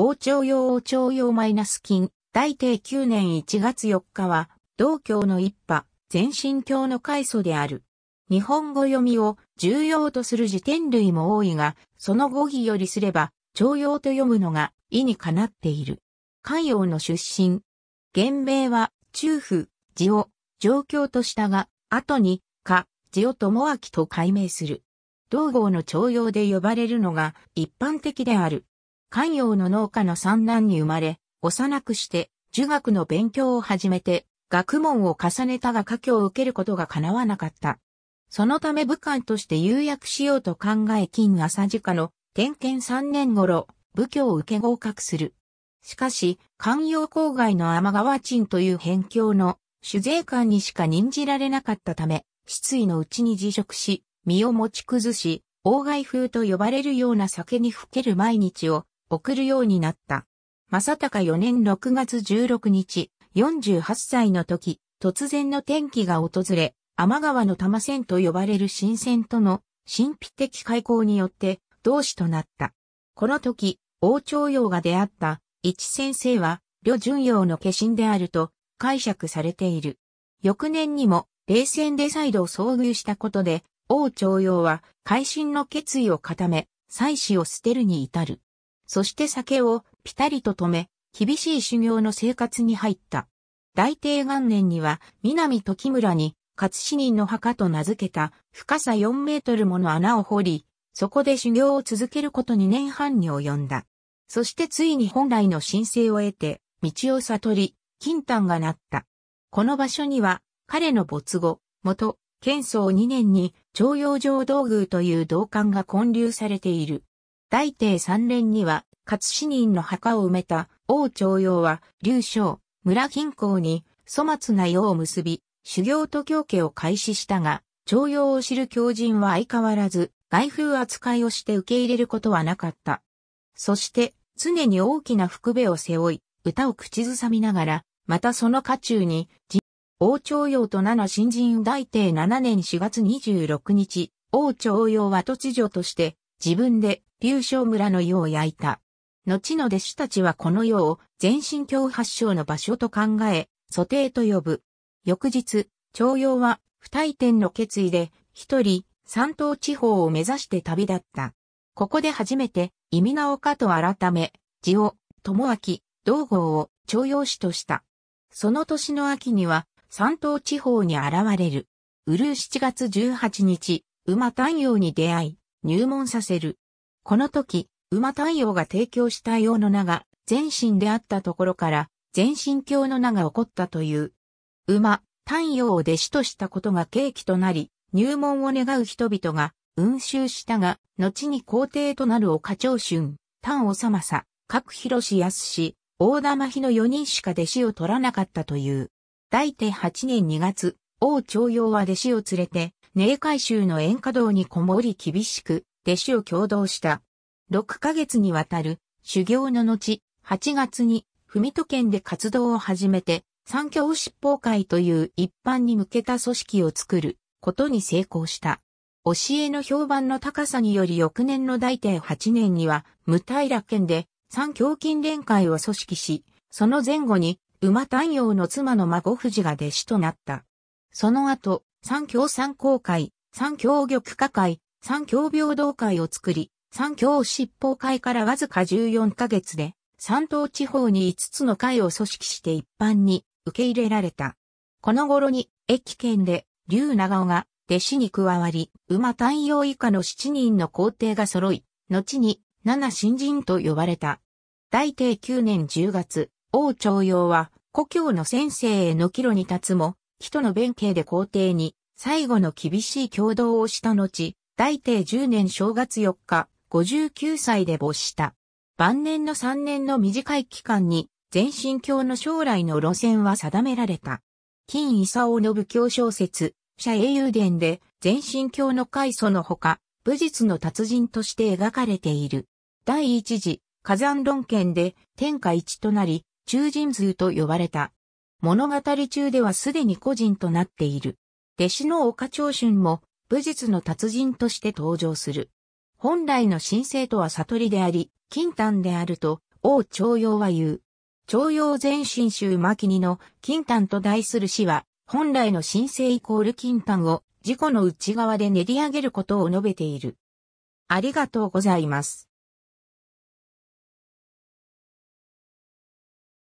王朝用王朝用マイナス金、大帝9年1月4日は、道教の一派、全身教の開祖である。日本語読みを重要とする辞典類も多いが、その語義よりすれば、徴用と読むのが意にかなっている。関陽の出身。原名は、中府、地を、状況としたが、後に、か、地を智きと改名する。道号の徴用で呼ばれるのが一般的である。関陽の農家の三男に生まれ、幼くして儒学の勉強を始めて、学問を重ねたが家教を受けることが叶わなかった。そのため武官として有役しようと考え金浅地下の点検三年頃、武教を受け合格する。しかし、関陽郊外の天川鎮という辺境の酒税官にしか任じられなかったため、失意のうちに辞職し、身を持ち崩し、王外風と呼ばれるような酒にふける毎日を送るようになった。正隆4年6月16日、48歳の時、突然の天気が訪れ、天川の玉線と呼ばれる新線との神秘的開口によって同志となった。この時、王朝陽が出会った一先生は、旅順陽の化身であると解釈されている。翌年にも、冷戦で再度遭遇したことで、王朝陽は、改心の決意を固め、祭祀を捨てるに至る。そして酒をピタリと止め、厳しい修行の生活に入った。大帝元年には、南時村に、勝死人の墓と名付けた、深さ4メートルもの穴を掘り、そこで修行を続けること2年半に及んだ。そしてついに本来の神聖を得て、道を悟り、金丹がなった。この場所には、彼の没後、元、建宗2年に、徴用上道宮という道館が建立されている。大帝三連には、勝死人の墓を埋めた王朝陽は、劉将、村銀行に粗末な世を結び、修行と教家を開始したが、朝陽を知る狂人は相変わらず、外風扱いをして受け入れることはなかった。そして、常に大きな福部を背負い、歌を口ずさみながら、またその家中に、王朝陽と七新人大帝七年四月二十六日、王朝陽は突如として、自分で竜将村の湯を焼いた。後の弟子たちはこの湯を全身教発祥の場所と考え、祖帝と呼ぶ。翌日、徴用は不退転の決意で、一人、三島地方を目指して旅立った。ここで初めて、意味なかと改め、地を、友明、道郷を徴用師とした。その年の秋には、三島地方に現れる。うるう7月18日、馬丹陽に出会い、入門させる。この時、馬太陽が提供した用の名が全身であったところから、全身教の名が起こったという。馬、太陽を弟子としたことが契機となり、入門を願う人々が、運州したが、後に皇帝となる岡長春、丹治政、各広志康氏、大玉日の4人しか弟子を取らなかったという。大手8年2月、王朝陽は弟子を連れて、寧海州の演歌道にこもり厳しく、弟子を共同した。6ヶ月にわたる修行の後、8月に文都県で活動を始めて、三教執法会という一般に向けた組織を作ることに成功した。教えの評判の高さにより翌年の大帝8年には、無平県で三教金連会を組織し、その前後に馬太陽の妻の孫富士が弟子となった。その後、三教三公会、三教玉科会、三教平等会を作り、三教執法会からわずか14ヶ月で、三島地方に5つの会を組織して一般に受け入れられた。この頃に、駅県で、竜長尾が弟子に加わり、馬太陽以下の7人の皇帝が揃い、後に、七新人と呼ばれた。大帝9年10月、王朝陽は、故郷の先生への帰路に立つも、人の弁慶で皇帝に、最後の厳しい共同をした後、大帝10年正月4日、59歳で没した。晩年の3年の短い期間に、全身教の将来の路線は定められた。金勲の武教小説、社英雄伝で、全身教の開祖のほか、武術の達人として描かれている。第一次、火山論剣で、天下一となり、中人図と呼ばれた。物語中ではすでに個人となっている。弟子の岡長春も武術の達人として登場する。本来の神聖とは悟りであり、金丹であると、王徴用は言う。徴用前神宗巻にの金丹と題する詩は、本来の神聖イコール金丹を自己の内側で練り上げることを述べている。ありがとうございます。